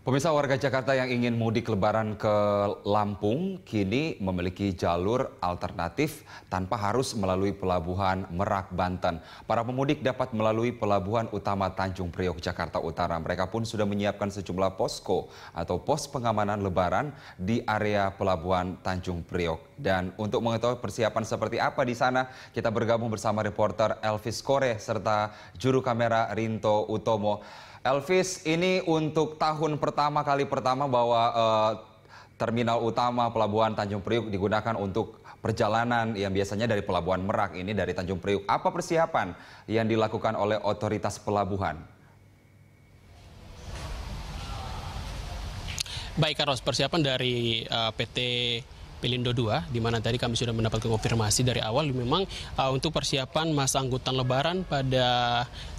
Pemirsa warga Jakarta yang ingin mudik lebaran ke Lampung kini memiliki jalur alternatif tanpa harus melalui pelabuhan Merak, Banten. Para pemudik dapat melalui pelabuhan utama Tanjung Priok, Jakarta Utara. Mereka pun sudah menyiapkan sejumlah posko atau pos pengamanan lebaran di area pelabuhan Tanjung Priok. Dan untuk mengetahui persiapan seperti apa di sana, kita bergabung bersama reporter Elvis Kore serta juru kamera Rinto Utomo. Elvis, ini untuk tahun pertama kali pertama bahwa eh, terminal utama Pelabuhan Tanjung Priuk digunakan untuk perjalanan yang biasanya dari Pelabuhan Merak ini dari Tanjung Priuk. Apa persiapan yang dilakukan oleh otoritas pelabuhan? Baik, Carlos, persiapan dari uh, eh, PT Pelindo 2 di mana tadi kami sudah mendapat konfirmasi dari awal memang uh, untuk persiapan masa angkutan lebaran pada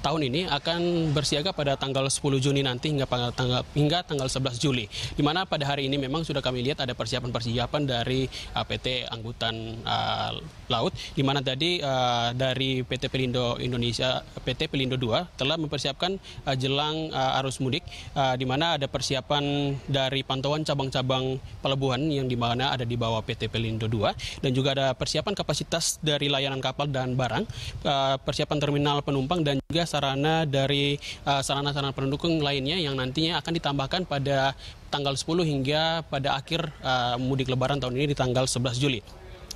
tahun ini akan bersiaga pada tanggal 10 Juni nanti hingga tanggal hingga tanggal 11 Juli. Di mana pada hari ini memang sudah kami lihat ada persiapan-persiapan dari uh, PT Angkutan uh, Laut di mana tadi uh, dari PT Pelindo Indonesia PT Pelindo 2 telah mempersiapkan uh, jelang uh, arus mudik uh, di mana ada persiapan dari pantauan cabang-cabang pelabuhan yang di mana ada di bawah dibawa PT Pelindo II dan juga ada persiapan kapasitas dari layanan kapal dan barang, eh, persiapan terminal penumpang dan juga sarana dari eh, sarana-sarana pendukung lainnya yang nantinya akan ditambahkan pada tanggal 10 hingga pada akhir eh, mudik lebaran tahun ini di tanggal 11 Juli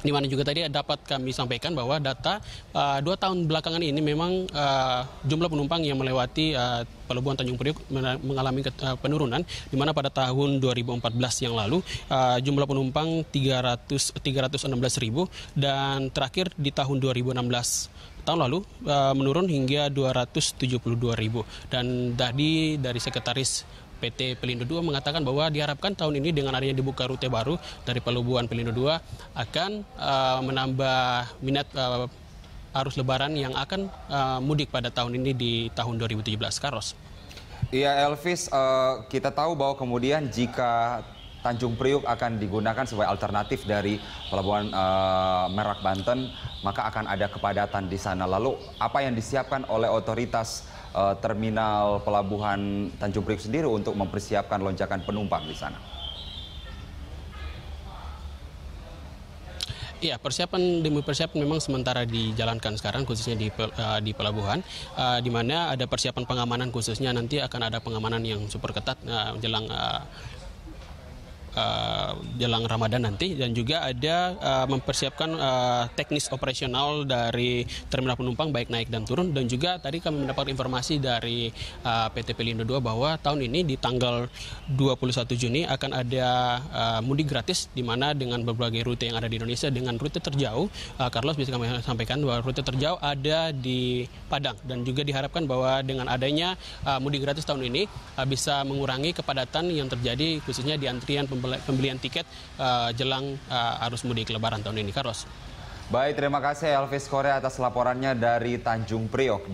di mana juga tadi dapat kami sampaikan bahwa data uh, dua tahun belakangan ini memang uh, jumlah penumpang yang melewati uh, Pelabuhan Tanjung Priok mengalami penurunan, di mana pada tahun 2014 yang lalu uh, jumlah penumpang 300 316 ribu dan terakhir di tahun 2016 tahun lalu uh, menurun hingga 272 ribu dan tadi dari sekretaris PT Pelindo II mengatakan bahwa diharapkan tahun ini dengan adanya dibuka rute baru dari Pelabuhan Pelindo II akan uh, menambah minat uh, arus lebaran yang akan uh, mudik pada tahun ini di tahun 2017 Karos. Iya Elvis, uh, kita tahu bahwa kemudian jika Tanjung Priuk akan digunakan sebagai alternatif dari pelabuhan uh, Merak Banten maka akan ada kepadatan di sana. Lalu apa yang disiapkan oleh otoritas uh, terminal pelabuhan Tanjung Priok sendiri untuk mempersiapkan lonjakan penumpang di sana? Ya, persiapan demi persiapan memang sementara dijalankan sekarang khususnya di uh, di pelabuhan uh, di mana ada persiapan pengamanan khususnya nanti akan ada pengamanan yang super ketat uh, jelang uh, Eh, jelang Ramadan nanti dan juga ada uh, mempersiapkan uh, teknis operasional dari terminal penumpang baik naik dan turun dan juga tadi kami mendapat informasi dari uh, PT Pelindo 2 bahwa tahun ini di tanggal 21 Juni akan ada uh, mudik gratis di mana dengan berbagai rute yang ada di Indonesia dengan rute terjauh uh, Carlos bisa kami sampaikan bahwa rute terjauh ada di Padang dan juga diharapkan bahwa dengan adanya uh, mudik gratis tahun ini uh, bisa mengurangi kepadatan yang terjadi khususnya di antrian pembangunan pembelian tiket uh, jelang uh, arus mudik Lebaran tahun ini. Karos. Baik, terima kasih Elvis Korea atas laporannya dari Tanjung Priok.